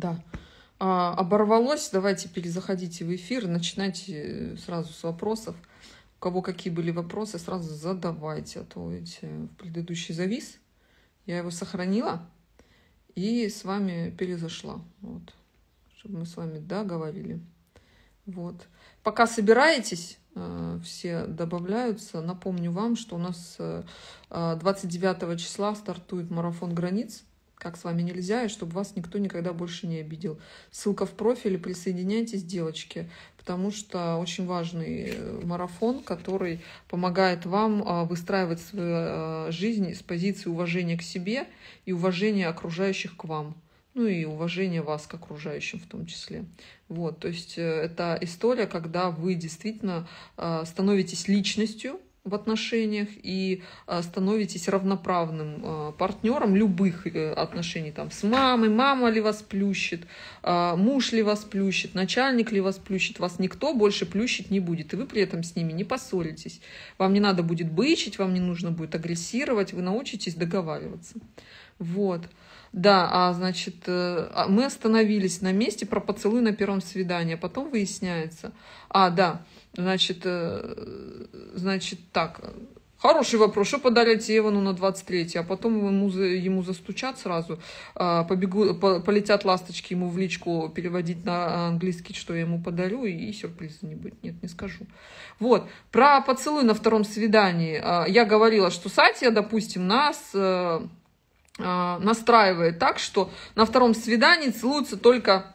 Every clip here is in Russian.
да. А, оборвалось. Давайте перезаходите в эфир, начинайте э, сразу с вопросов. У кого какие были вопросы, сразу задавайте, а то ведь э, в предыдущий завис. Я его сохранила и с вами перезашла. Вот. Чтобы мы с вами договорили. Вот. Пока собираетесь, э, все добавляются. Напомню вам, что у нас 29 числа стартует марафон границ как с вами нельзя, и чтобы вас никто никогда больше не обидел. Ссылка в профиле, присоединяйтесь, девочки, потому что очень важный э, марафон, который помогает вам а, выстраивать свою э, жизнь с позиции уважения к себе и уважения окружающих к вам. Ну и уважение вас к окружающим в том числе. Вот, то есть э, это история, когда вы действительно а, становитесь личностью, в отношениях и а, становитесь равноправным а, партнером любых э, отношений, там, с мамой, мама ли вас плющит, а, муж ли вас плющит, начальник ли вас плющит, вас никто больше плющить не будет, и вы при этом с ними не поссоритесь. Вам не надо будет бычить, вам не нужно будет агрессировать, вы научитесь договариваться. Вот. Да, а значит, э, а, мы остановились на месте про поцелуй на первом свидании, а потом выясняется. А, да, значит, э, значит, так, Хороший вопрос. Что подарить Евану на 23 а потом ему, ему застучат сразу, а, побегу, полетят ласточки ему в личку переводить на английский, что я ему подарю, и сюрприза не будет. Нет, не скажу. Вот. Про поцелуй на втором свидании. А, я говорила, что Сатья, допустим, нас э, Э, настраивает так, что на втором свидании целуются только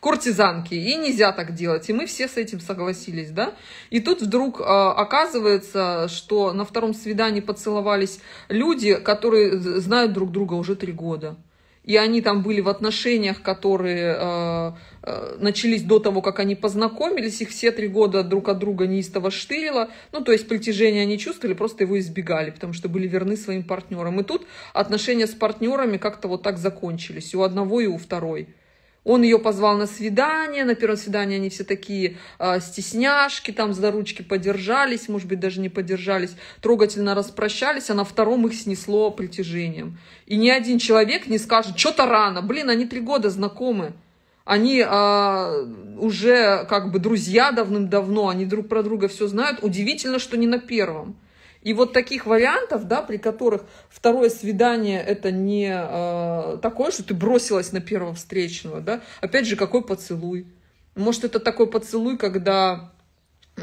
куртизанки, и нельзя так делать. И мы все с этим согласились, да? И тут вдруг э, оказывается, что на втором свидании поцеловались люди, которые знают друг друга уже три года и они там были в отношениях, которые э, э, начались до того, как они познакомились, их все три года друг от друга неистово штырило, ну, то есть притяжение они чувствовали, просто его избегали, потому что были верны своим партнерам. И тут отношения с партнерами как-то вот так закончились, и у одного, и у второй. Он ее позвал на свидание, на первом свидании они все такие э, стесняшки, там за ручки подержались, может быть, даже не подержались, трогательно распрощались, а на втором их снесло притяжением. И ни один человек не скажет, что-то рано, блин, они три года знакомы. Они э, уже как бы друзья давным-давно, они друг про друга все знают. Удивительно, что не на первом. И вот таких вариантов, да, при которых второе свидание это не э, такое, что ты бросилась на первого встречного, да, опять же, какой поцелуй. Может, это такой поцелуй, когда, э,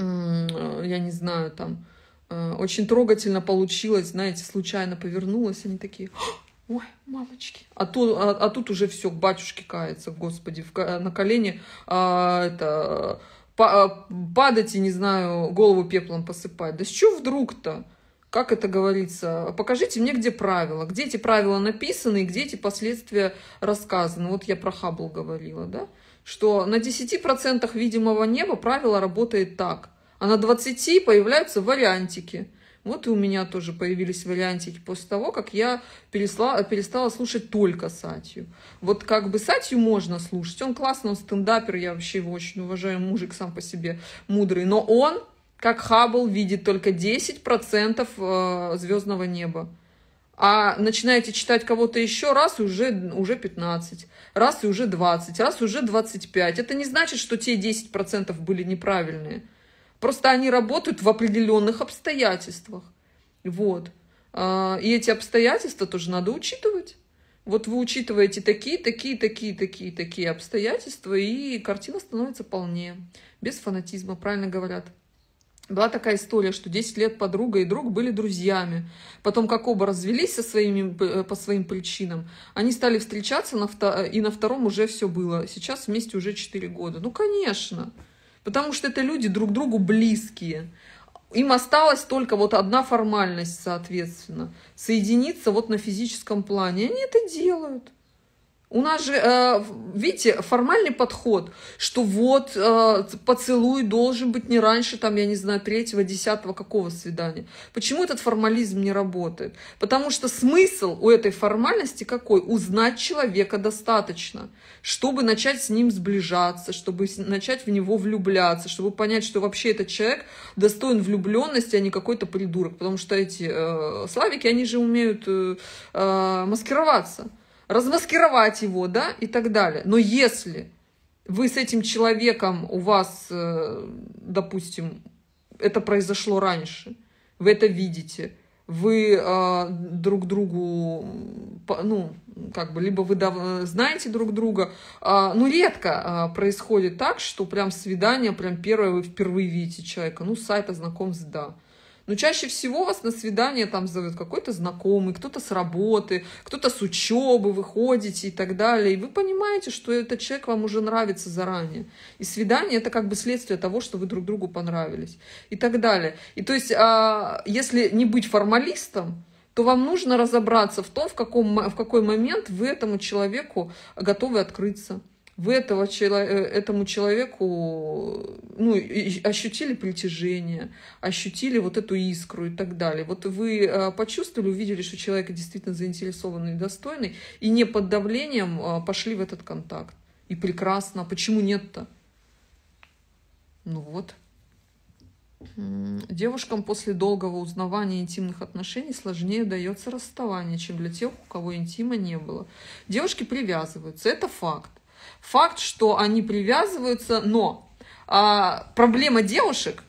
я не знаю, там, э, очень трогательно получилось, знаете, случайно повернулась, они такие, Ой, мамочки. А, тут, а, а тут уже все к батюшке кается, господи, в, на колени а, это, Э, падать и, не знаю, голову пеплом посыпать. Да с чего вдруг-то? Как это говорится? Покажите мне, где правила. Где эти правила написаны и где эти последствия рассказаны. Вот я про Хаббл говорила, да? Что на 10% видимого неба правило работает так, а на 20% появляются вариантики – вот и у меня тоже появились вариантики после того, как я перестала, перестала слушать только Сатью. Вот как бы Сатью можно слушать. Он классный, он стендапер, я вообще его очень уважаю, мужик сам по себе мудрый. Но он, как Хаббл, видит только 10% э, звездного неба. А начинаете читать кого-то еще раз, и уже, уже 15, раз и уже 20, раз и уже 25. Это не значит, что те 10% были неправильные. Просто они работают в определенных обстоятельствах. Вот. А, и эти обстоятельства тоже надо учитывать. Вот вы учитываете такие, такие, такие, такие, такие обстоятельства, и картина становится полнее. Без фанатизма, правильно говорят. Была такая история, что 10 лет подруга и друг были друзьями. Потом, как оба развелись со своими, э, по своим причинам, они стали встречаться, на вто... и на втором уже все было. Сейчас вместе уже 4 года. Ну, конечно. Потому что это люди друг другу близкие. Им осталась только вот одна формальность, соответственно, соединиться вот на физическом плане. Они это делают. У нас же, э, видите, формальный подход, что вот э, поцелуй должен быть не раньше, там, я не знаю, третьего, десятого какого свидания. Почему этот формализм не работает? Потому что смысл у этой формальности какой? Узнать человека достаточно, чтобы начать с ним сближаться, чтобы начать в него влюбляться, чтобы понять, что вообще этот человек достоин влюбленности, а не какой-то придурок. Потому что эти э, славики, они же умеют э, э, маскироваться размаскировать его, да, и так далее. Но если вы с этим человеком, у вас, э, допустим, это произошло раньше, вы это видите, вы э, друг другу, ну, как бы, либо вы знаете друг друга, э, ну, редко э, происходит так, что прям свидание, прям первое вы впервые видите человека, ну, сайта знакомств, да. Но ну, чаще всего вас на свидание там зовет какой-то знакомый, кто-то с работы, кто-то с учебы, вы ходите и так далее. И вы понимаете, что этот человек вам уже нравится заранее. И свидание это как бы следствие того, что вы друг другу понравились. И так далее. И то есть, а, если не быть формалистом, то вам нужно разобраться в том, в, каком, в какой момент вы этому человеку готовы открыться вы этого, э, этому человеку ну, ощутили притяжение, ощутили вот эту искру и так далее. Вот вы э, почувствовали, увидели, что человек действительно заинтересованный и достойный, и не под давлением э, пошли в этот контакт. И прекрасно. А почему нет-то? Ну вот. Девушкам после долгого узнавания интимных отношений сложнее дается расставание, чем для тех, у кого интима не было. Девушки привязываются, это факт факт, что они привязываются, но а, проблема девушек,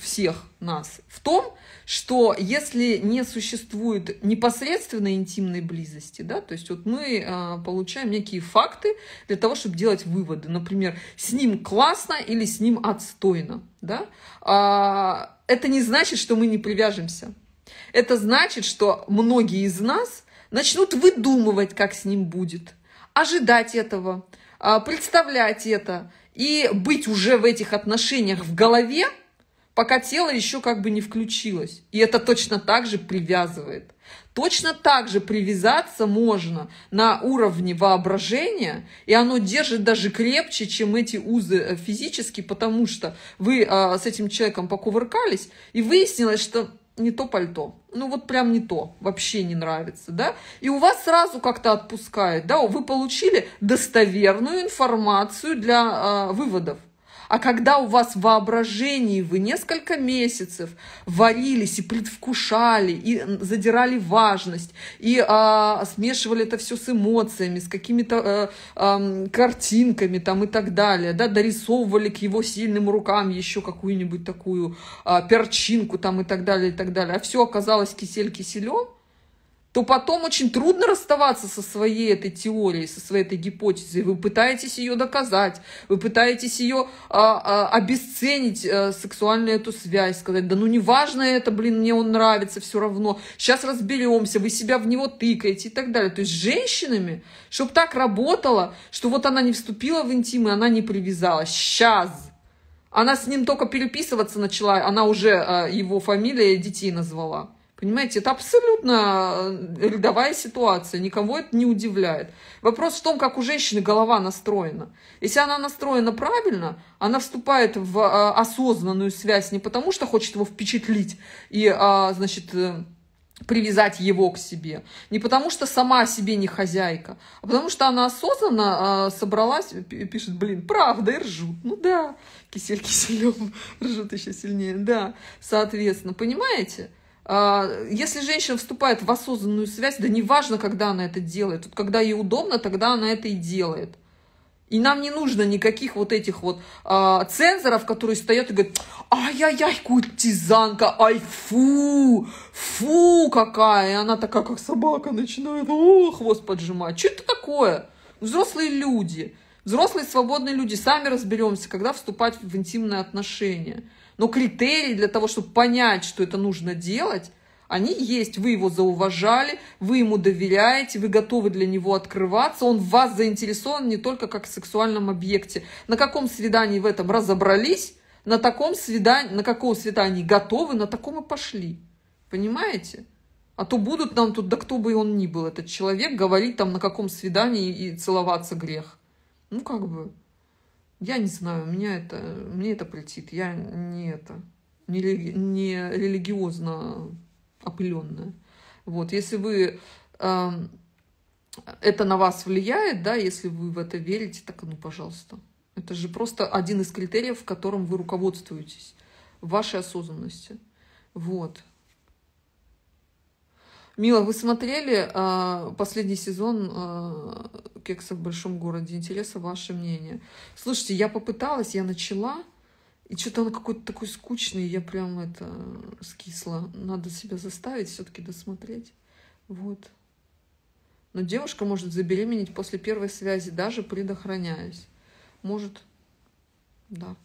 всех нас, в том, что если не существует непосредственно интимной близости, да, то есть вот мы а, получаем некие факты для того, чтобы делать выводы, например, с ним классно или с ним отстойно, да, а, это не значит, что мы не привяжемся. Это значит, что многие из нас начнут выдумывать, как с ним будет, ожидать этого, а, представлять это и быть уже в этих отношениях в голове, пока тело еще как бы не включилось. И это точно так же привязывает. Точно так же привязаться можно на уровне воображения, и оно держит даже крепче, чем эти узы э, физически, потому что вы а, с этим человеком покувыркались, и выяснилось, что не то пальто. Ну вот прям не то, вообще не нравится, да? И у вас сразу как-то отпускает, да? Вы получили достоверную информацию для э, выводов. А когда у вас в воображении вы несколько месяцев варились и предвкушали, и задирали важность, и а, смешивали это все с эмоциями, с какими-то а, а, картинками там и так далее, да, дорисовывали к его сильным рукам еще какую-нибудь такую а, перчинку там и так далее, и так далее, а все оказалось кисель киселем, то потом очень трудно расставаться со своей этой теорией, со своей этой гипотезой. Вы пытаетесь ее доказать, вы пытаетесь ее а, а, обесценить, а, сексуальную эту связь, сказать, да ну неважно это, блин, мне он нравится все равно, сейчас разберемся, вы себя в него тыкаете и так далее. То есть с женщинами, чтобы так работало, что вот она не вступила в интим и она не привязалась. Сейчас! Она с ним только переписываться начала, она уже а, его фамилия и детей назвала. Понимаете, это абсолютно э, рядовая ситуация, никого это не удивляет. Вопрос в том, как у женщины голова настроена. Если она настроена правильно, она вступает в э, осознанную связь не потому, что хочет его впечатлить и, э, значит, привязать его к себе. Не потому, что сама себе не хозяйка, а потому, что она осознанно э, собралась, пишет, блин, правда, и ржут. Ну да, кисель киселем ржут еще сильнее, да, соответственно, понимаете? А, если женщина вступает в осознанную связь, да неважно, когда она это делает. Вот когда ей удобно, тогда она это и делает. И нам не нужно никаких вот этих вот а, цензоров, которые стоят и говорят, ай-яй-яй, куртизанка, ай, фу, фу какая. И она такая, как собака, начинает о, хвост поджимать. Что это такое? Взрослые люди, взрослые свободные люди, сами разберемся, когда вступать в интимные отношения. Но критерии для того, чтобы понять, что это нужно делать, они есть, вы его зауважали, вы ему доверяете, вы готовы для него открываться, он в вас заинтересован не только как в сексуальном объекте. На каком свидании в этом разобрались, на таком свидании, на каком свидании готовы, на таком и пошли. Понимаете? А то будут нам тут, да кто бы он ни был, этот человек, говорить там, на каком свидании и целоваться грех. Ну, как бы, я не знаю, у меня это, мне это притит. Я не это, не, не религиозно опыленная. Вот, если вы э, это на вас влияет, да, если вы в это верите, так ну, пожалуйста. Это же просто один из критериев, которым вы руководствуетесь вашей осознанности. Вот. Мила, вы смотрели э, последний сезон э, «Кекса в большом городе»? Интересно ваше мнение. Слушайте, я попыталась, я начала, и что-то он какой-то такой скучный, я прям это скисла. Надо себя заставить все-таки досмотреть. Вот. Но девушка может забеременеть после первой связи, даже предохраняясь. Может, да.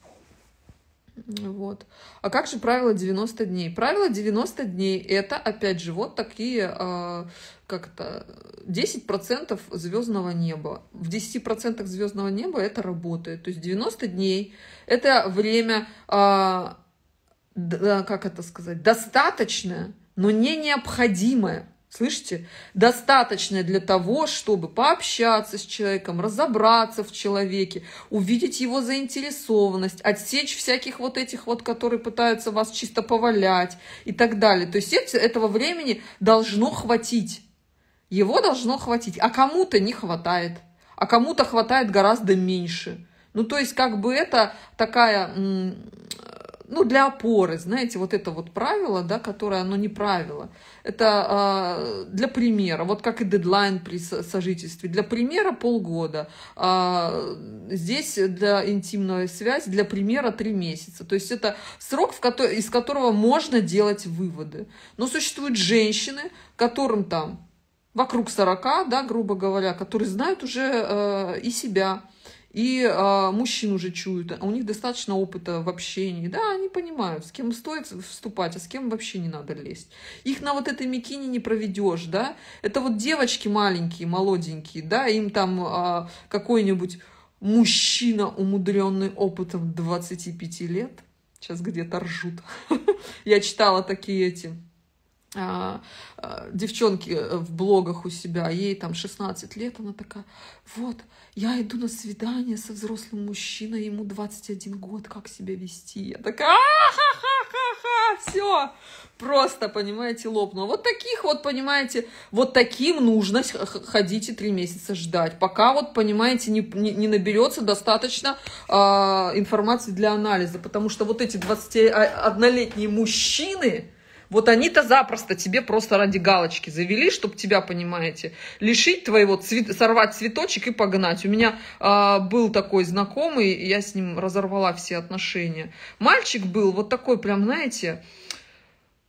Вот. А как же правило 90 дней? Правило 90 дней — это, опять же, вот такие а, как-то 10% звездного неба. В 10% звездного неба это работает. То есть 90 дней — это время, а, как это сказать, достаточное, но не необходимое Слышите? Достаточное для того, чтобы пообщаться с человеком, разобраться в человеке, увидеть его заинтересованность, отсечь всяких вот этих вот, которые пытаются вас чисто повалять и так далее. То есть этого времени должно хватить. Его должно хватить. А кому-то не хватает. А кому-то хватает гораздо меньше. Ну, то есть, как бы это такая ну, для опоры, знаете, вот это вот правило, да, которое, оно не правило. Это э, для примера, вот как и дедлайн при сожительстве. Для примера полгода. Э, здесь для интимной связи, для примера три месяца. То есть это срок, в ко- из которого можно делать выводы. Но существуют женщины, которым там вокруг 40, да, грубо говоря, которые знают уже э, и себя, и э, мужчин уже чуют, а у них достаточно опыта в общении, да, они понимают, с кем стоит вступать, а с кем вообще не надо лезть. Их на вот этой микине не проведешь, да. Это вот девочки маленькие, молоденькие, да, им там э, какой-нибудь мужчина, умудренный опытом 25 лет, сейчас где-то ржут. Я читала такие эти а, а, девчонки э, в блогах у себя, ей там 16 лет, она такая, вот, я иду на свидание со взрослым мужчиной, ему 21 год, как себя вести? Я такая, ха ха ха ха все, просто, понимаете, лопнула. Вот таких вот, понимаете, вот таким нужно ходить и три месяца ждать, пока вот, понимаете, не, не, не наберется достаточно э, информации для анализа, потому что вот эти 21-летние мужчины, вот они-то запросто тебе просто ради галочки завели, чтобы тебя, понимаете, лишить твоего, цвет, сорвать цветочек и погнать. У меня э, был такой знакомый, я с ним разорвала все отношения. Мальчик был вот такой прям, знаете,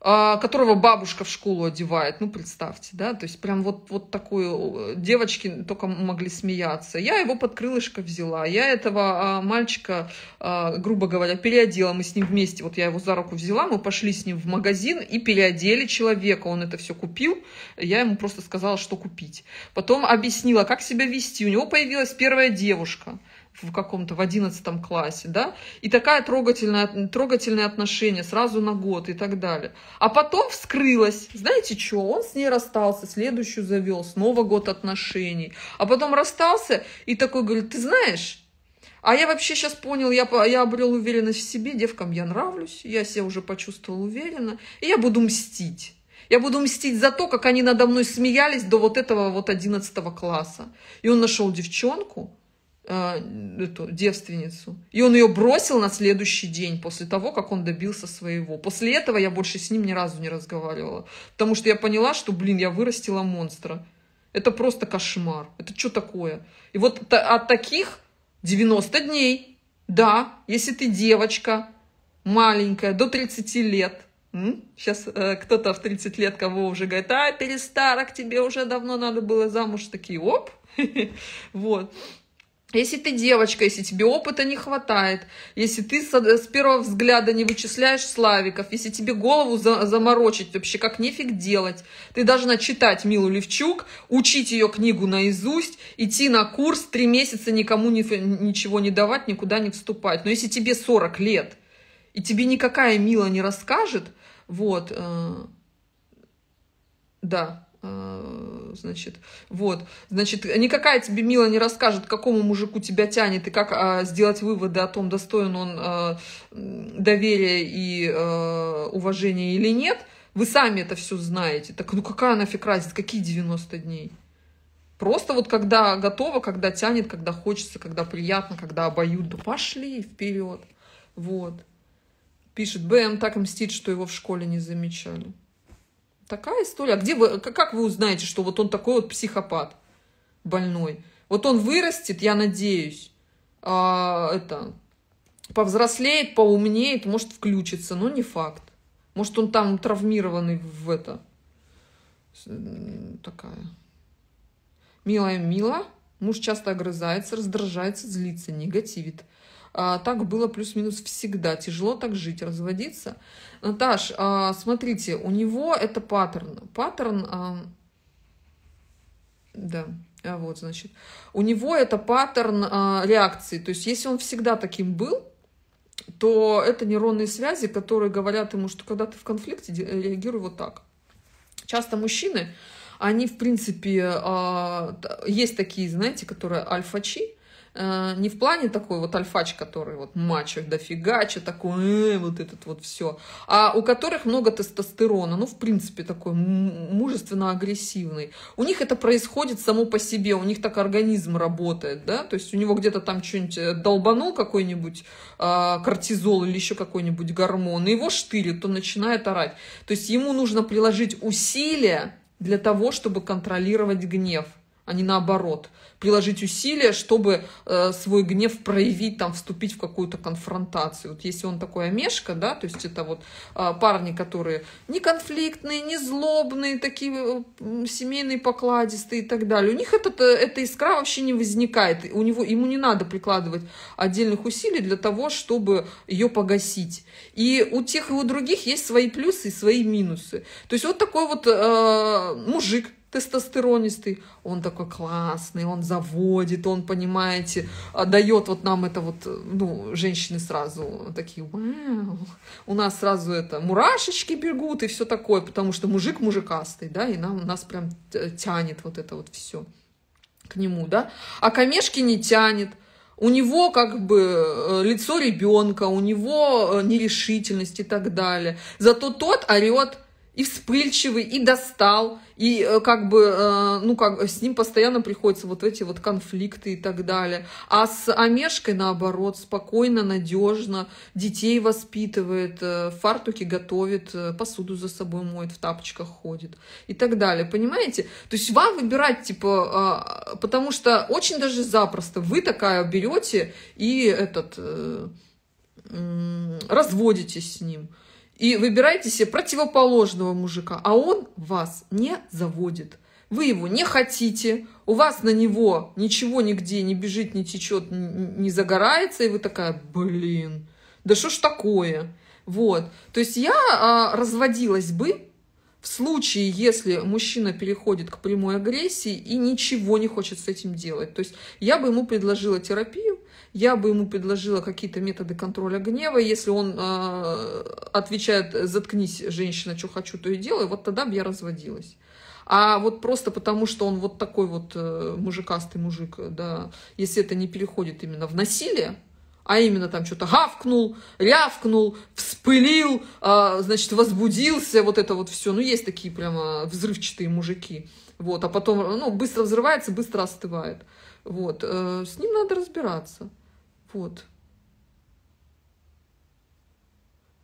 а, которого бабушка в школу одевает, ну представьте, да, то есть прям вот, вот такую, э, девочки только могли смеяться. Я его под крылышко взяла, я этого а, мальчика, а, грубо говоря, переодела, мы с ним вместе, вот я его за руку взяла, мы пошли с ним в магазин и переодели человека, он это все купил, я ему просто сказала, что купить. Потом объяснила, как себя вести, у него появилась первая девушка – в каком-то, в одиннадцатом классе, да, и такая трогательная, трогательное отношение сразу на год и так далее. А потом вскрылось, знаете что, он с ней расстался, следующую завел, снова год отношений, а потом расстался и такой говорит, ты знаешь, а я вообще сейчас понял, я, я обрел уверенность в себе, девкам я нравлюсь, я себя уже почувствовал уверенно, и я буду мстить. Я буду мстить за то, как они надо мной смеялись до вот этого вот одиннадцатого класса. И он нашел девчонку, а, эту девственницу. И он ее бросил на следующий день, после того, как он добился своего. После этого я больше с ним ни разу не разговаривала. Потому что я поняла, что, блин, я вырастила монстра. Это просто кошмар. Это что такое? И вот от таких 90 дней, да, если ты девочка, маленькая, до 30 лет, Сейчас э, кто-то в 30 лет кого уже говорит, а, перестарок, тебе уже давно надо было замуж. Такие, оп, вот. Если ты девочка, если тебе опыта не хватает, если ты э, с первого взгляда не вычисляешь славиков, если тебе голову за заморочить вообще как нефиг делать, ты должна читать Милу Левчук, учить ее книгу наизусть, идти на курс, три месяца никому не, ничего не давать, никуда не вступать. Но если тебе 40 лет, и тебе никакая Мила не расскажет, вот, э, да, а, значит, вот, значит, никакая тебе Мила не расскажет, какому мужику тебя тянет и как а, сделать выводы о том, достоин он а, доверия и а, уважения или нет. Вы сами это все знаете. Так ну какая нафиг разница, какие 90 дней? Просто вот когда готово, когда тянет, когда хочется, когда приятно, когда обоюдно, пошли вперед. Вот. Пишет, БМ так мстит, что его в школе не замечали. Такая история. А где вы, как вы узнаете, что вот он такой вот психопат больной? Вот он вырастет, я надеюсь, а, это, повзрослеет, поумнеет, может включится, но ну, не факт. Может он там травмированный в это. Такая. Милая Мила, муж часто огрызается, раздражается, злится, негативит. А, так было плюс-минус всегда. Тяжело так жить, разводиться. Наташ, а, смотрите, у него это паттерн. Паттерн... А, да, вот, значит. У него это паттерн реакции. То есть, если он всегда таким был, то это нейронные связи, которые говорят ему, что когда ты в конфликте, реагируй вот так. Часто мужчины, они, в принципе, есть такие, знаете, которые альфачи, Э, не в плане такой вот альфач, который вот мачо дофига, че такой, э, вот этот вот все, а у которых много тестостерона, ну, в принципе, такой мужественно-агрессивный. У них это происходит само по себе, у них так организм работает, да, то есть у него где-то там что-нибудь э, долбанул какой-нибудь э, кортизол или еще какой-нибудь гормон, и его штырит, то начинает орать. То есть ему нужно приложить усилия для того, чтобы контролировать гнев – а не наоборот. Приложить усилия, чтобы э, свой гнев проявить, там, вступить в какую-то конфронтацию. Вот если он такой омешка, да, то есть это вот э, парни, которые не конфликтные, не злобные, такие э, семейные покладистые и так далее. У них этот, э, эта искра вообще не возникает. У него, ему не надо прикладывать отдельных усилий для того, чтобы ее погасить. И у тех и у других есть свои плюсы и свои минусы. То есть вот такой вот э, мужик, тестостеронистый, он такой классный, он заводит, он, понимаете, а, дает вот нам это вот, ну, женщины сразу такие, вау, у нас сразу это мурашечки бегут и все такое, потому что мужик мужикастый, да, и нам, нас прям тянет вот это вот все к нему, да, а камешки не тянет, у него как бы э, лицо ребенка, у него э, нерешительность и так далее. Зато тот орет – и вспыльчивый, и достал, и э, как бы, э, ну, как с ним постоянно приходится вот эти вот конфликты и так далее. А с Амешкой наоборот, спокойно, надежно, детей воспитывает, э, фартуки готовит, посуду за собой моет, в тапочках ходит и так далее, понимаете? То есть вам выбирать, типа, а, потому что очень даже запросто вы такая берете и этот разводитесь с ним и выбирайте себе противоположного мужика, а он вас не заводит. Вы его не хотите, у вас на него ничего нигде не бежит, не течет, не загорается, и вы такая, блин, да что ж такое? Вот. То есть я а, разводилась бы в случае, если мужчина переходит к прямой агрессии и ничего не хочет с этим делать. То есть я бы ему предложила терапию, я бы ему предложила какие-то методы контроля гнева. Если он э, отвечает «заткнись, женщина, что хочу, то и делай», вот тогда бы я разводилась. А вот просто потому, что он вот такой вот э, мужикастый мужик, да, если это не переходит именно в насилие, а именно там что-то гавкнул, рявкнул, вспылил, а, значит, возбудился, вот это вот все. Ну, есть такие прямо взрывчатые мужики. Вот, а потом, ну, быстро взрывается, быстро остывает. Вот, э, с ним надо разбираться. Вот.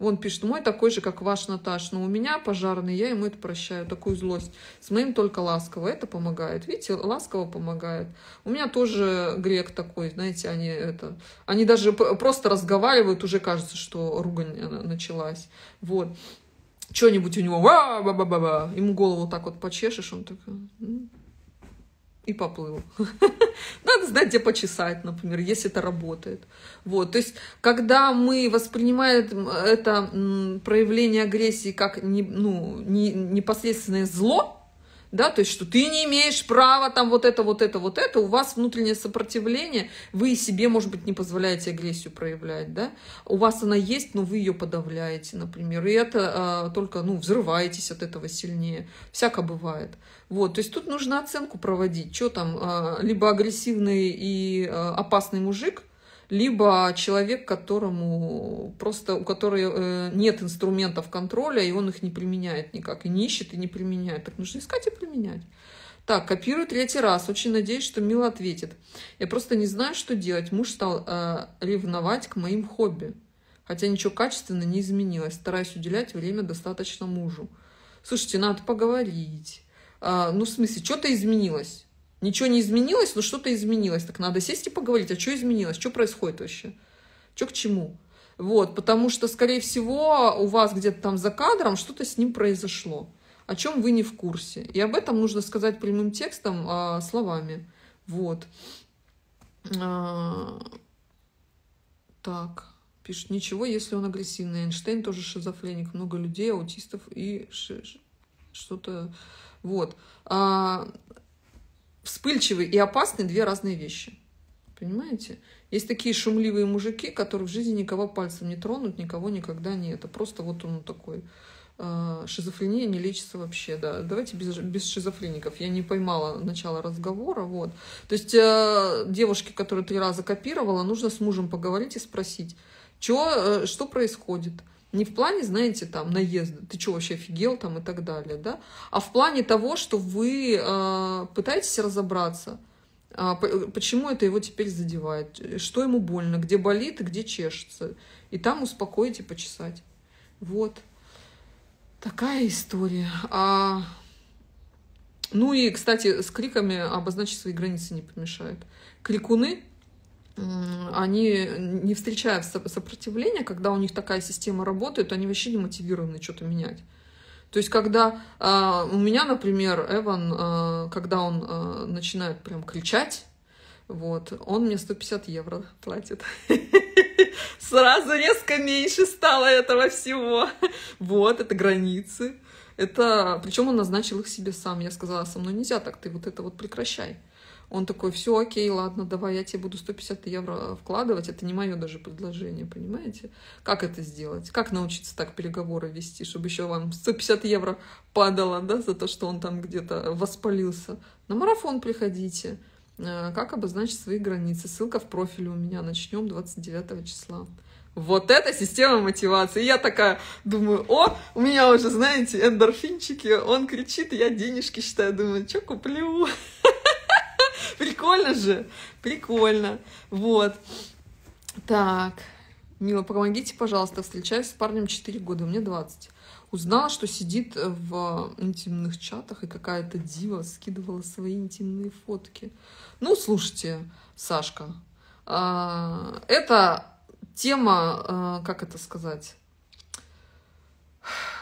Он пишет, мой такой же, как ваш Наташ, но у меня пожарный, я ему это прощаю, такую злость. С моим только ласково, это помогает. Видите, ласково помогает. У меня тоже грек такой, знаете, они это... Они даже просто разговаривают, уже кажется, что ругань э, началась. Вот. Что-нибудь у него, ба ба ба ба ему голову так вот почешешь, он такой и поплыл. Надо знать, где почесать, например, если это работает. Вот, то есть, когда мы воспринимаем э, это проявление агрессии как не, ну, не, непосредственное зло, да, то есть, что ты не имеешь права там вот это, вот это, вот это, у вас внутреннее сопротивление, вы себе, может быть, не позволяете агрессию проявлять, да, у вас она есть, но вы ее подавляете, например, и это а, только, ну, взрываетесь от этого сильнее, всяко бывает. Вот, то есть тут нужно оценку проводить, что там, а, либо агрессивный и а, опасный мужик, либо человек, которому просто, у которого э, нет инструментов контроля, и он их не применяет никак, и не ищет, и не применяет. Так нужно искать и применять. Так, копирую третий раз. Очень надеюсь, что Мила ответит. Я просто не знаю, что делать. Муж стал э, ревновать к моим хобби. Хотя ничего качественно не изменилось. Стараюсь уделять время достаточно мужу. Слушайте, надо поговорить. Э, ну, в смысле, что-то изменилось. Ничего не изменилось, но что-то изменилось. Так надо сесть и поговорить, а что изменилось, что происходит вообще, что к чему. Вот, потому что, скорее всего, у вас где-то там за кадром что-то с ним произошло, о чем вы не в курсе. И об этом нужно сказать прямым текстом, а, словами. Вот. А, так, пишет, ничего, если он агрессивный. Эйнштейн тоже шизофреник, много людей, аутистов и ш... что-то... Вот. А, вспыльчивый и опасный – две разные вещи. Понимаете? Есть такие шумливые мужики, которые в жизни никого пальцем не тронут, никого никогда не это. Просто вот он такой. Э, шизофрения не лечится вообще, да. Давайте без, без шизофреников. Я не поймала начало разговора, вот. То есть э, девушке, которая три раза копировала, нужно с мужем поговорить и спросить, чё, э, что происходит. Не в плане, знаете, там, наезда, ты что вообще офигел там и так далее, да, а в плане того, что вы э, пытаетесь разобраться, э, почему это его теперь задевает, э, что ему больно, где болит и где чешется. И там успокоить и почесать. Вот. Такая история. А... Ну и, кстати, с криками обозначить свои границы не помешает. Крикуны они не встречают сопротивления, когда у них такая система работает, они вообще не мотивированы что-то менять. То есть, когда э, у меня, например, Эван, э, когда он э, начинает прям кричать, вот, он мне 150 евро платит. Сразу резко меньше стало этого всего. Вот, это границы. Это, причем он назначил их себе сам. Я сказала, со мной нельзя так, ты вот это вот прекращай. Он такой, все, окей, ладно, давай, я тебе буду 150 евро вкладывать, это не мое даже предложение, понимаете? Как это сделать? Как научиться так переговоры вести, чтобы еще вам 150 евро падало, да, за то, что он там где-то воспалился? На марафон приходите. Э, как обозначить свои границы? Ссылка в профиле у меня. Начнем 29 числа. Вот это система мотивации. я такая думаю, о, у меня уже, знаете, эндорфинчики, он кричит, я денежки считаю, думаю, что куплю. Прикольно же? Прикольно. Вот. Так. Мила, помогите, пожалуйста, встречаюсь с парнем 4 года, мне 20. Узнала, что сидит э, в интимных чатах, и какая-то дива скидывала свои интимные фотки. Ну, слушайте, Сашка, а, это тема, а, как это сказать,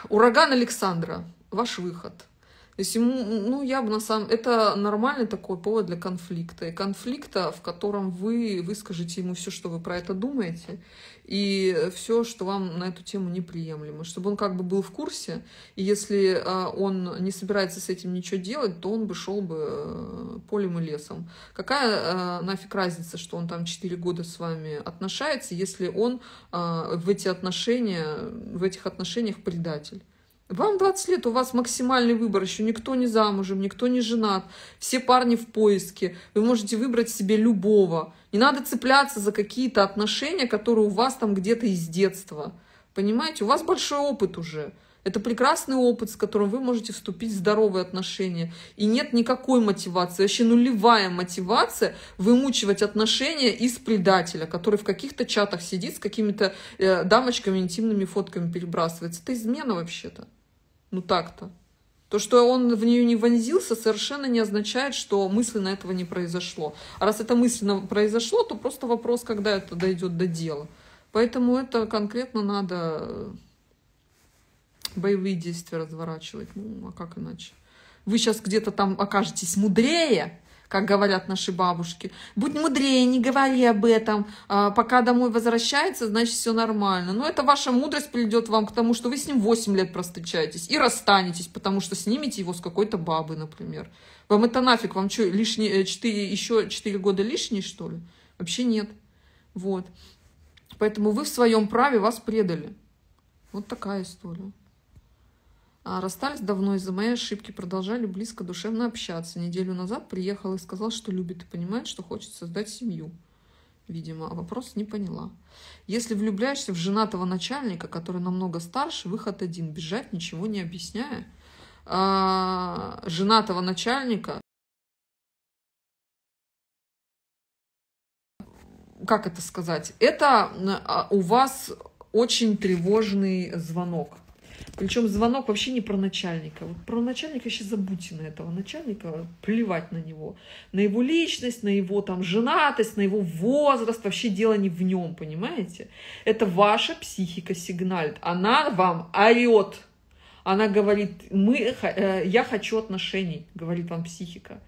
ураган Александра, ваш выход – то есть ему, ну, я бы на самом... Это нормальный такой повод для конфликта. И конфликта, в котором вы выскажете ему все, что вы про это думаете, и все, что вам на эту тему неприемлемо. Чтобы он как бы был в курсе, и если а, он не собирается с этим ничего делать, то он бы шел бы э, полем и лесом. Какая э, нафиг разница, что он там 4 года с вами отношается, если он а, в эти отношения, в этих отношениях предатель? Вам 20 лет, у вас максимальный выбор, еще никто не замужем, никто не женат, все парни в поиске, вы можете выбрать себе любого. Не надо цепляться за какие-то отношения, которые у вас там где-то из детства. Понимаете, у вас большой опыт уже. Это прекрасный опыт, с которым вы можете вступить в здоровые отношения. И нет никакой мотивации, вообще нулевая мотивация вымучивать отношения из предателя, который в каких-то чатах сидит с какими-то э, дамочками интимными фотками перебрасывается. Это измена вообще-то. Ну так-то. То, что он в нее не вонзился, совершенно не означает, что мысленно этого не произошло. А раз это мысленно произошло, то просто вопрос, когда это дойдет до дела. Поэтому это конкретно надо э, боевые действия разворачивать. Ну, а как иначе? Вы сейчас где-то там окажетесь мудрее, как говорят наши бабушки. Будь мудрее, не говори об этом. А, пока домой возвращается, значит, все нормально. Но это ваша мудрость придет вам к тому, что вы с ним 8 лет простычаетесь и расстанетесь, потому что снимете его с какой-то бабы, например. Вам это нафиг, вам что, лишние, 4, еще 4 года лишние, что ли? Вообще нет. Вот. Поэтому вы в своем праве вас предали. Вот такая история. А, расстались давно из-за моей ошибки, продолжали близко душевно общаться. Неделю назад приехал и сказал, что любит и понимает, что хочет создать семью. Видимо, а вопрос не поняла. Если влюбляешься в женатого начальника, который намного старше, выход один – бежать, ничего не объясняя. А, женатого начальника как это сказать? Это а, у вас очень тревожный звонок. Причем звонок вообще не про начальника. Вот про начальника сейчас забудьте на этого начальника, плевать на него. На его личность, на его там женатость, на его возраст. Вообще дело не в нем, понимаете? Это ваша психика сигналит. Она вам орет. Она говорит, мы, э, я хочу отношений, говорит вам психика.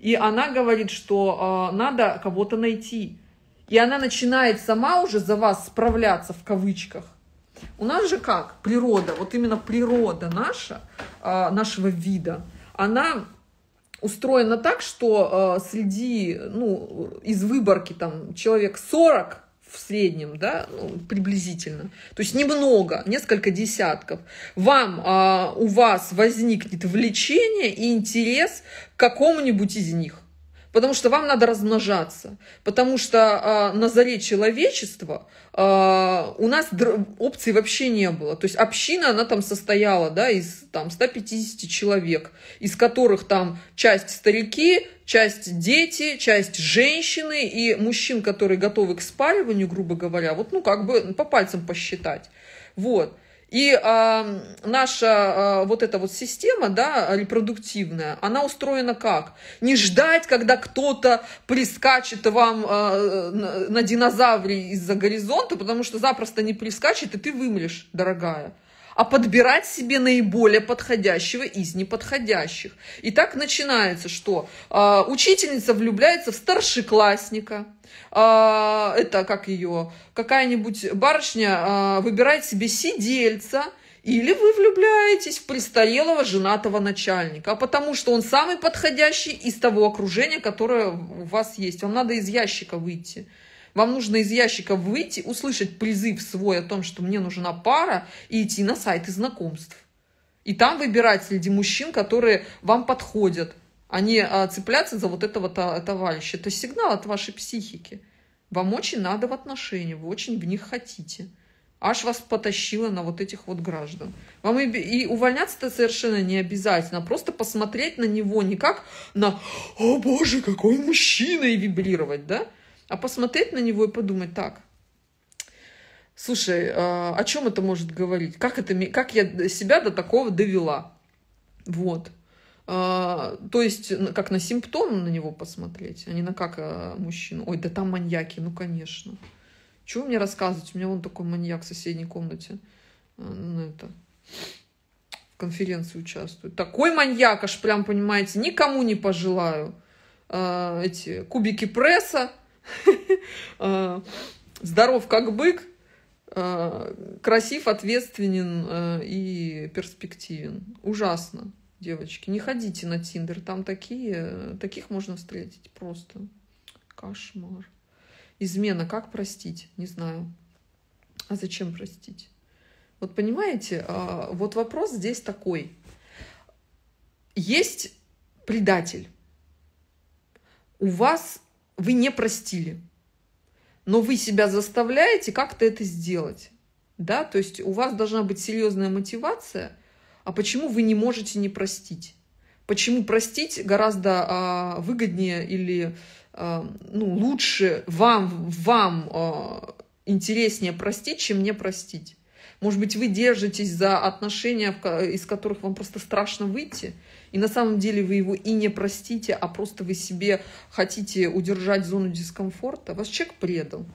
И она говорит, что э, надо кого-то найти. И она начинает сама уже за вас справляться в кавычках у нас же как? Природа, вот именно природа наша, а, нашего вида, она устроена так, что а, среди, ну, из выборки там человек 40 в среднем, да, ну, приблизительно. То есть немного, несколько десятков. Вам, а, у вас возникнет влечение и интерес к какому-нибудь из них потому что вам надо размножаться, потому что э, на заре человечества э, у нас опций вообще не было. То есть община, она там состояла да, из там, 150 человек, из которых там часть старики, часть дети, часть женщины и мужчин, которые готовы к спариванию, грубо говоря, вот ну как бы по пальцам посчитать. Вот. И э, наша э, вот эта вот система, да, репродуктивная, она устроена как? Не ждать, когда кто-то прискачет вам э, на, на динозавре из-за горизонта, потому что запросто не прискачет, и ты вымрешь, дорогая а подбирать себе наиболее подходящего из неподходящих. И так начинается, что э, учительница влюбляется в старшеклассника, э, это как ее, какая-нибудь барышня э, выбирает себе сидельца, или вы влюбляетесь в престарелого женатого начальника, потому что он самый подходящий из того окружения, которое у вас есть. Вам надо из ящика выйти. Вам нужно из ящика выйти, услышать призыв свой о том, что мне нужна пара, и идти на сайты знакомств. И там выбирать среди мужчин, которые вам подходят, а не а, цепляться за вот этого товарища. Это сигнал от вашей психики. Вам очень надо в отношениях, вы очень в них хотите. Аж вас потащило на вот этих вот граждан. Вам и, и увольняться-то совершенно не обязательно. Просто посмотреть на него не как на «О боже, какой мужчина!» и вибрировать, да? а посмотреть на него и подумать так. Слушай, а, о чем это может говорить? Как, это, как я себя до такого довела? Вот. А, то есть, как на симптом на него посмотреть, а не на как а, мужчину. Ой, да там маньяки, ну конечно. Чего мне рассказывать? У меня вон такой маньяк в соседней комнате. Ну, это, в конференции участвует. Такой маньяк, аж прям, понимаете, никому не пожелаю. эти кубики пресса Э, здоров как бык, э, красив, ответственен э, и перспективен. Ужасно, девочки. Не ходите на Тиндер, там такие, таких можно встретить просто. Кошмар. Измена, как простить? Не знаю. А зачем простить? Вот понимаете, вот вопрос здесь такой. Есть предатель. У вас вы не простили, но вы себя заставляете как-то это сделать. Да, то есть у вас должна быть серьезная мотивация, а почему вы не можете не простить? Почему простить гораздо а, выгоднее или а, ну, лучше вам, вам а, интереснее простить, чем не простить? Может быть, вы держитесь за отношения, из которых вам просто страшно выйти, и на самом деле вы его и не простите, а просто вы себе хотите удержать зону дискомфорта. Вас человек предал.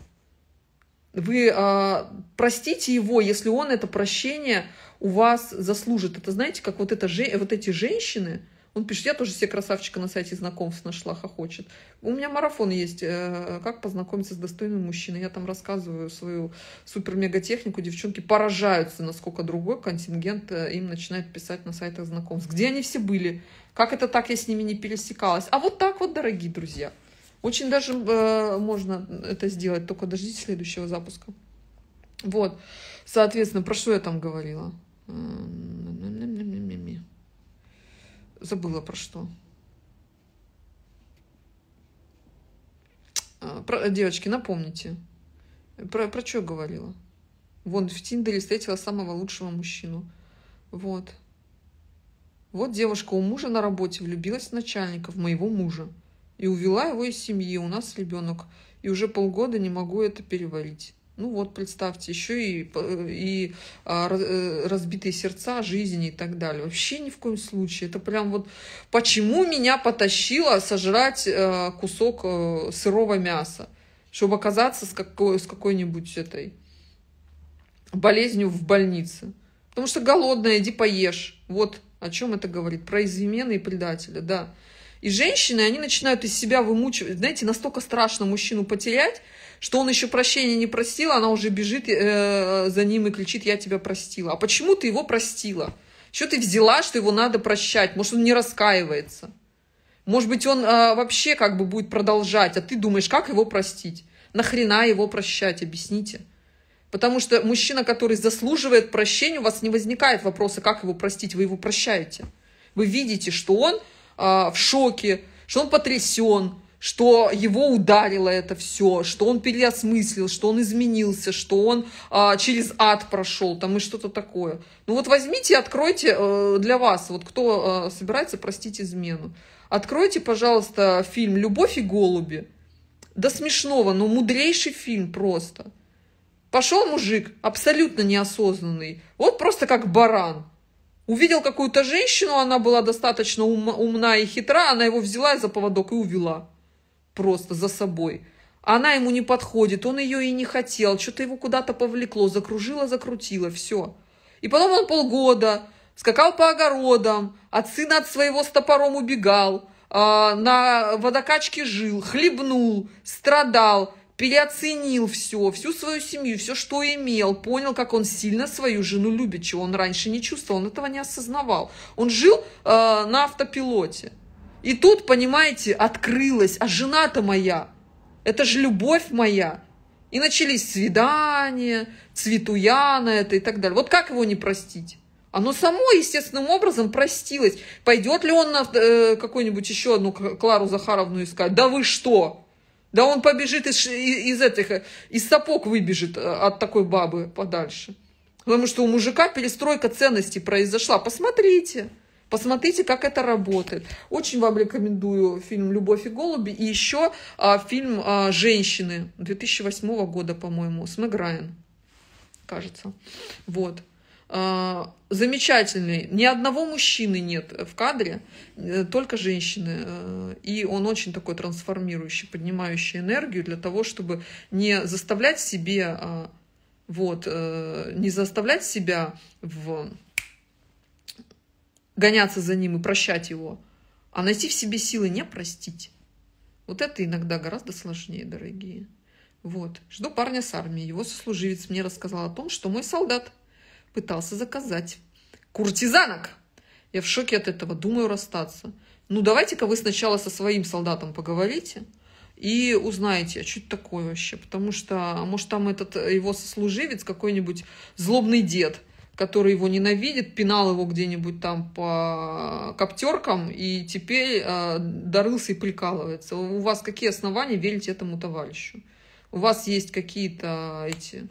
Вы а, простите его, если он это прощение у вас заслужит. Это знаете, как вот, это, вот эти женщины, он пишет, я тоже себе красавчика на сайте знакомств нашла, хохочет. У меня марафон есть, э, как познакомиться с достойным мужчиной. Я там рассказываю свою супер-мега-технику. Девчонки поражаются, насколько другой контингент э, им начинает писать на сайтах знакомств. Где они все были? Как это так я с ними не пересекалась? А вот так вот, дорогие друзья. Очень даже э, можно это сделать, только дождите следующего запуска. Вот, соответственно, про что я там говорила? забыла про что. А, про, девочки, напомните, про, про что говорила? Вон, в Тиндере встретила самого лучшего мужчину. Вот. Вот девушка у мужа на работе влюбилась в начальника, в моего мужа. И увела его из семьи, у нас ребенок. И уже полгода не могу это переварить. Ну вот представьте, еще и, и а, э, разбитые сердца, жизни и так далее. Вообще ни в коем случае. Это прям вот почему меня потащило сожрать а, кусок а, сырого мяса, чтобы оказаться с, какой, с какой-нибудь этой болезнью в больнице. Потому что голодная, иди поешь. Вот о чем это говорит. Про измены и предателя, да. И женщины, они начинают из себя вымучивать. Знаете, настолько страшно мужчину потерять, что он еще прощения не простил, она уже бежит э, за ним и кричит, я тебя простила. А почему ты его простила? Что ты взяла, что его надо прощать? Может, он не раскаивается? Может быть, он э, вообще как бы будет продолжать, а ты думаешь, как его простить? Нахрена его прощать, объясните. Потому что мужчина, который заслуживает прощения, у вас не возникает вопроса, как его простить, вы его прощаете. Вы видите, что он э, в шоке, что он потрясен, что его ударило это все, что он переосмыслил, что он изменился, что он а, через ад прошел, там и что-то такое. Ну вот возьмите и откройте э, для вас, вот кто э, собирается простить измену, откройте, пожалуйста, фильм «Любовь и голуби». До смешного, но мудрейший фильм просто. Пошел мужик, абсолютно неосознанный, вот просто как баран – Увидел какую-то женщину, она была достаточно ум, умна и хитра, она его взяла за поводок и увела. Просто за собой. Она ему не подходит, он ее и не хотел, что-то его куда-то повлекло, закружило, закрутило, все. И потом он полгода скакал по огородам, от сына от своего с топором убегал, а, на водокачке жил, хлебнул, страдал – переоценил все, всю свою семью, все, что имел, понял, как он сильно свою жену любит, чего он раньше не чувствовал, он этого не осознавал. Он жил э, на автопилоте. И тут, понимаете, открылось, а жена-то моя, это же любовь моя. И начались свидания, цветуя на это и так далее. Вот как его не простить? Оно само естественным образом простилось. Пойдет ли он на э, какую-нибудь еще одну Клару Захаровну искать? Да вы что? Да он побежит из, из этих, из сапог выбежит э, от такой бабы подальше. Потому что у мужика перестройка ценностей произошла. Посмотрите. Посмотрите, как это работает. Очень вам рекомендую фильм «Любовь и голуби» и еще а, фильм а, «Женщины» 2008 года, по-моему, с Меграен, кажется. Вот. А, замечательный. Ни одного мужчины нет в кадре, э, только женщины. Э, и он очень такой трансформирующий, поднимающий энергию для того, чтобы не заставлять себе а, вот, э, не заставлять себя в... гоняться за ним и прощать его, а найти в себе силы не простить. Вот это иногда гораздо сложнее, дорогие. Вот. Жду парня с армии. Его сослуживец мне рассказал о том, что мой солдат – пытался заказать. Куртизанок! Я в шоке от этого, думаю расстаться. Ну, давайте-ка вы сначала со своим солдатом поговорите и узнаете, а что это такое вообще. Потому что, может, там этот э, его сослуживец, какой-нибудь злобный дед, который его ненавидит, пинал его где-нибудь там по коптеркам и теперь э, дарылся и прикалывается. У вас какие основания верить этому товарищу? У вас есть какие-то эти...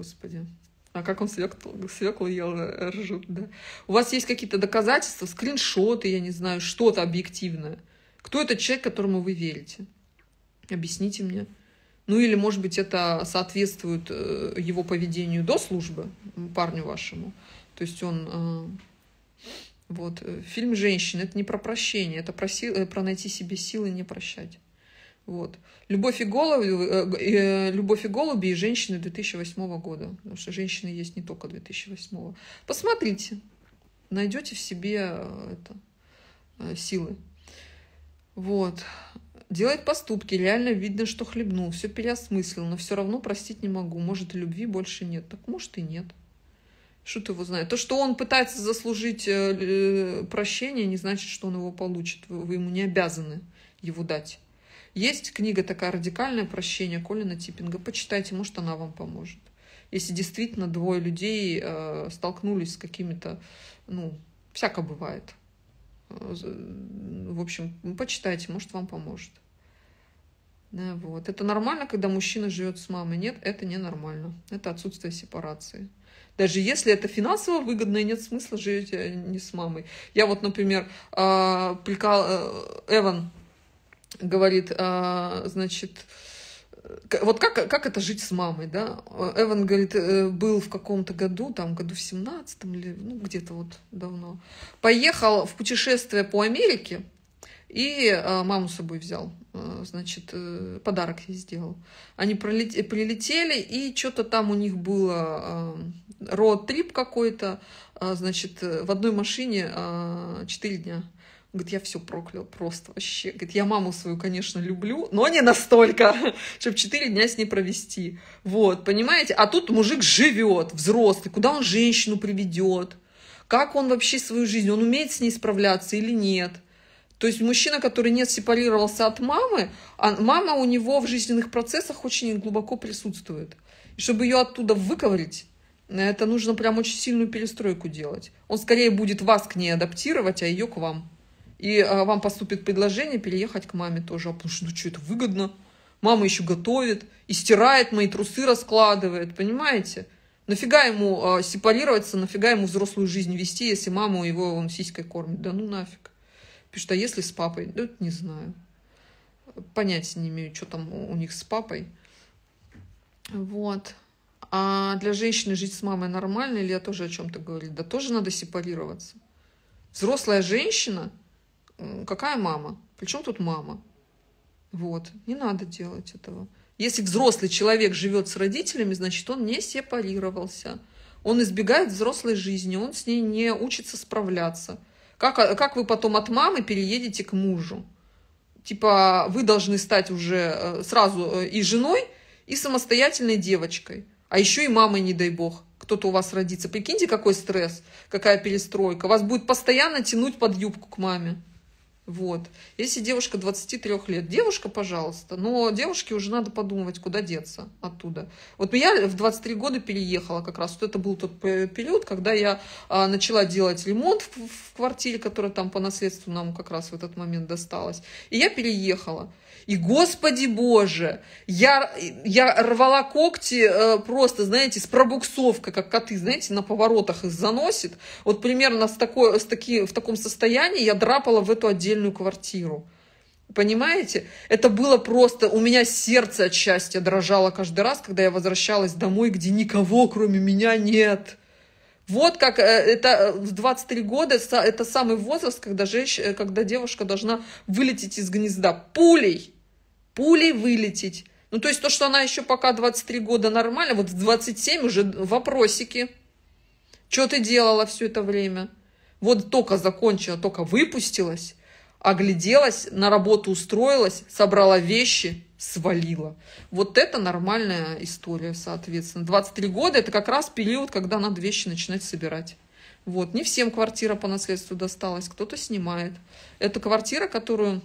Господи. А как он свеклу, свеклу ел э, ржут, да? У вас есть какие-то доказательства, скриншоты, я не знаю, что-то объективное. Кто этот человек, которому вы верите? Объясните мне. Ну или, может быть, это соответствует э, его поведению до службы, парню вашему. То есть он... Э, вот. Фильм «Женщина» — это не про прощение, это про, сил, про найти себе силы не прощать. Вот. «Любовь и, голуби, э, э, «Любовь и голуби» и «Женщины» 2008 года. Потому что «Женщины» есть не только 2008. Посмотрите. Найдете в себе э, это, э, силы. Вот. Делает поступки. Реально видно, что хлебнул. Все переосмыслил, но все равно простить не могу. Может, любви больше нет. Так может и нет. Что ты его знает? То, что он пытается заслужить э, э, прощение, не значит, что он его получит. Вы, вы ему не обязаны его дать. Есть книга такая «Радикальное прощение» Колина Типпинга. Почитайте, может, она вам поможет. Если действительно двое людей э, столкнулись с какими-то, ну, всяко бывает. Э, в общем, почитайте, может, вам поможет. Да, э, вот. Это нормально, когда мужчина живет с мамой? Нет, это ненормально. Это отсутствие сепарации. Даже если это финансово выгодно, и нет смысла жить э, не с мамой. Я вот, например, э, плекал, э, Эван говорит, а, значит, э, вот как, как это жить с мамой, да? Эван, говорит, э, был в каком-то году, там, году в 17 или, ну, где-то вот давно. Поехал в путешествие по Америке и а, маму с собой взял, э, значит, подарок ей сделал. Они прилетели, и что-то там у них было, а, род-трип какой-то, а, значит, в одной машине 4 дня. Говорит, я все проклял просто вообще. Говорит, я маму свою, конечно, люблю, но не настолько, чтобы четыре дня с ней провести. Вот, понимаете? А тут мужик живет, взрослый, куда он женщину приведет? Как он вообще свою жизнь? Он умеет с ней справляться или нет? То есть мужчина, который не сепарировался от мамы, а мама у него в жизненных процессах очень глубоко присутствует. И чтобы ее оттуда выковырить, это нужно прям очень сильную перестройку делать. Он скорее будет вас к ней адаптировать, а ее к вам и а, вам поступит предложение переехать к маме тоже. А потому что, ну что, это выгодно. Мама еще готовит и стирает мои трусы, раскладывает, понимаете? Нафига ему э, сепарироваться, нафига ему взрослую жизнь вести, если маму его он сиськой кормит? Да ну нафиг. Пишет, а если с папой? Да не знаю. Понятия не имею, что там у них с папой. Вот. А для женщины жить с мамой нормально или я тоже о чем-то говорю? Да тоже надо сепарироваться. Взрослая женщина Какая мама? Причем тут мама? Вот, не надо делать этого. Если взрослый человек живет с родителями, значит, он не сепарировался. Он избегает взрослой жизни, он с ней не учится справляться. Как, а, как вы потом от мамы переедете к мужу? Типа, вы должны стать уже э, сразу э, и женой, и самостоятельной девочкой. А еще и мамой, не дай бог, кто-то у вас родится. Прикиньте, какой стресс, какая перестройка. Вас будет постоянно тянуть под юбку к маме. Вот. Если девушка 23 лет, девушка, пожалуйста, но девушке уже надо подумывать, куда деться оттуда. Вот ну, я в 23 года переехала как раз. Вот это был тот э, период, когда я а, начала делать ремонт в квартире, которая там по наследству нам как раз в этот момент досталась. И я переехала. И, господи боже, я, я рвала когти э, просто, знаете, с пробуксовкой, как коты, знаете, на поворотах их заносит. Вот примерно с такой, с таки, в таком состоянии я драпала в эту отдельную квартиру. Понимаете? Это было просто... У меня сердце от счастья дрожало каждый раз, когда я возвращалась домой, где никого, кроме меня, нет. Вот как э, это э, в 23 года, это самый возраст, когда, женщина, э, когда девушка должна вылететь из гнезда пулей, пулей вылететь. Ну, то есть то, что она еще пока 23 года нормально, вот в 27 уже вопросики. Что ты делала все это время? Вот только закончила, только выпустилась, огляделась, на работу устроилась, собрала вещи – свалила. Вот это нормальная история, соответственно. 23 года – это как раз период, когда надо вещи начинать собирать. Вот. Не всем квартира по наследству досталась, кто-то снимает. Это квартира, которую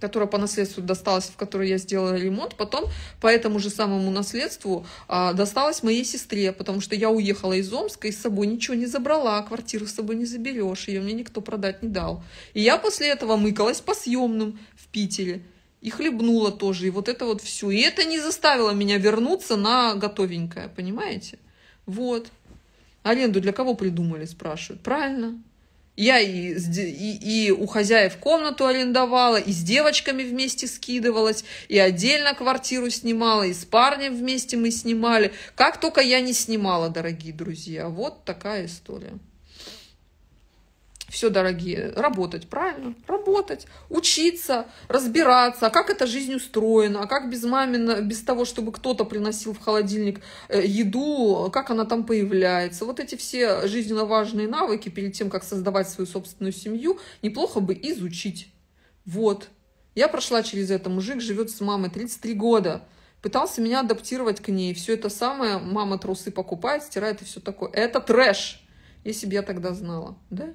которая по наследству досталась, в которой я сделала ремонт, потом по этому же самому наследству а, досталась моей сестре, потому что я уехала из Омска и с собой ничего не забрала, а квартиру с собой не заберешь, ее мне никто продать не дал. И я после этого мыкалась по съемным в Питере и хлебнула тоже, и вот это вот все. И это не заставило меня вернуться на готовенькое, понимаете? Вот. Аренду для кого придумали, спрашивают. Правильно. Я и, и, и у хозяев комнату арендовала, и с девочками вместе скидывалась, и отдельно квартиру снимала, и с парнем вместе мы снимали. Как только я не снимала, дорогие друзья. Вот такая история все, дорогие, работать, правильно? Работать, учиться, разбираться, а как эта жизнь устроена, а как без мамина, без того, чтобы кто-то приносил в холодильник э, еду, как она там появляется. Вот эти все жизненно важные навыки перед тем, как создавать свою собственную семью, неплохо бы изучить. Вот. Я прошла через это. Мужик живет с мамой 33 года. Пытался меня адаптировать к ней. Все это самое. Мама трусы покупает, стирает и все такое. Это трэш. Если бы я тогда знала. Да?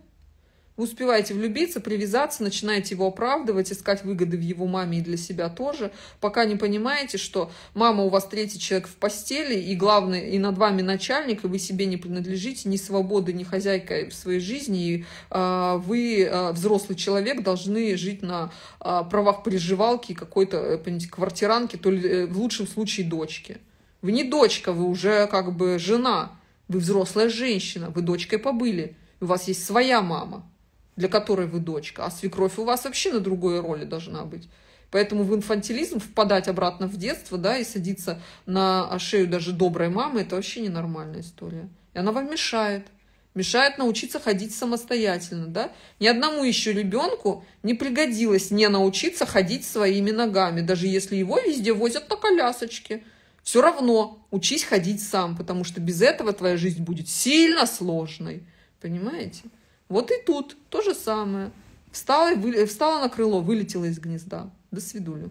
Вы успеваете влюбиться, привязаться, начинаете его оправдывать, искать выгоды в его маме и для себя тоже, пока не понимаете, что мама у вас третий человек в постели, и главное, и над вами начальник, и вы себе не принадлежите, ни свободы, ни хозяйка в своей жизни, и э, вы, э, взрослый человек, должны жить на э, правах приживалки какой-то, э, понимаете, квартиранки, то ли э, в лучшем случае дочки. Вы не дочка, вы уже как бы жена, вы взрослая женщина, вы дочкой побыли, у вас есть своя мама для которой вы дочка, а свекровь у вас вообще на другой роли должна быть. Поэтому в инфантилизм впадать обратно в детство, да, и садиться на шею даже доброй мамы, это вообще ненормальная история. И она вам мешает. Мешает научиться ходить самостоятельно, да? Ни одному еще ребенку не пригодилось не научиться ходить своими ногами, даже если его везде возят на колясочке. Все равно учись ходить сам, потому что без этого твоя жизнь будет сильно сложной. Понимаете? Вот и тут то же самое. Встала, и вы... встала на крыло, вылетела из гнезда. До свидули.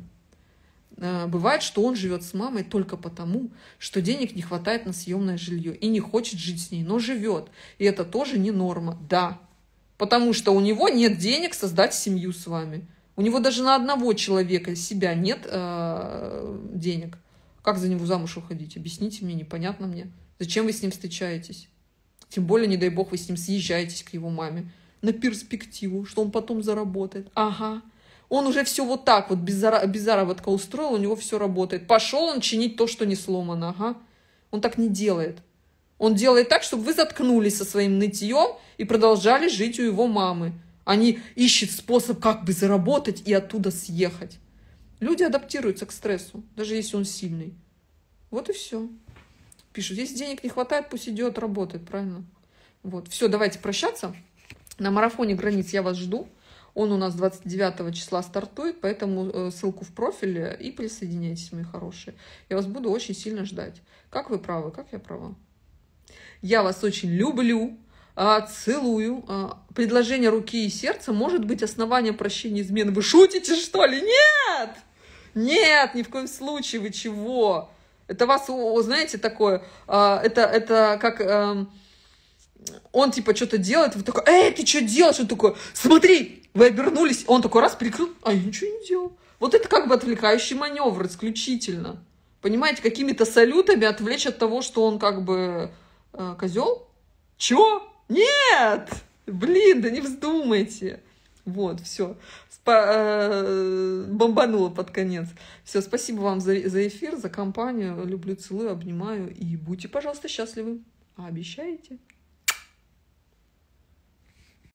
А, бывает, что он живет с мамой только потому, что денег не хватает на съемное жилье и не хочет жить с ней, но живет. И это тоже не норма. Да, потому что у него нет денег создать семью с вами. У него даже на одного человека себя нет э, денег. Как за него замуж уходить? Объясните мне, непонятно мне. Зачем вы с ним встречаетесь? Тем более, не дай бог, вы с ним съезжаетесь к его маме на перспективу, что он потом заработает. Ага. Он уже все вот так вот без, зара- без заработка устроил, у него все работает. Пошел он чинить то, что не сломано. Ага. Он так не делает. Он делает так, чтобы вы заткнулись со своим нытьем и продолжали жить у его мамы. Они ищут способ, как бы заработать и оттуда съехать. Люди адаптируются к стрессу, даже если он сильный. Вот и все пишут, если денег не хватает, пусть идет работает, правильно? Вот, все, давайте прощаться. На марафоне границ я вас жду. Он у нас 29 числа стартует, поэтому э, ссылку в профиле и присоединяйтесь, мои хорошие. Я вас буду очень сильно ждать. Как вы правы, как я права. Я вас очень люблю, а, целую. А, предложение руки и сердца может быть основание прощения измен. Вы шутите, что ли? Нет! Нет, ни в коем случае, вы чего? Это вас, знаете, такое, а, это, это как эм, он типа что-то делает, вы такой, эй, ты что делаешь? Он такой, смотри, вы обернулись, он такой раз прикрыл, а я ничего не делал. Вот это как бы отвлекающий маневр исключительно. Понимаете, какими-то салютами отвлечь от того, что он как бы э, козел? Чё? Нет! Блин, да не вздумайте. Вот, все. Спа- э- бомбануло под конец. Все, спасибо вам за, за эфир, за компанию. Люблю, целую, обнимаю. И будьте, пожалуйста, счастливы. Обещаете?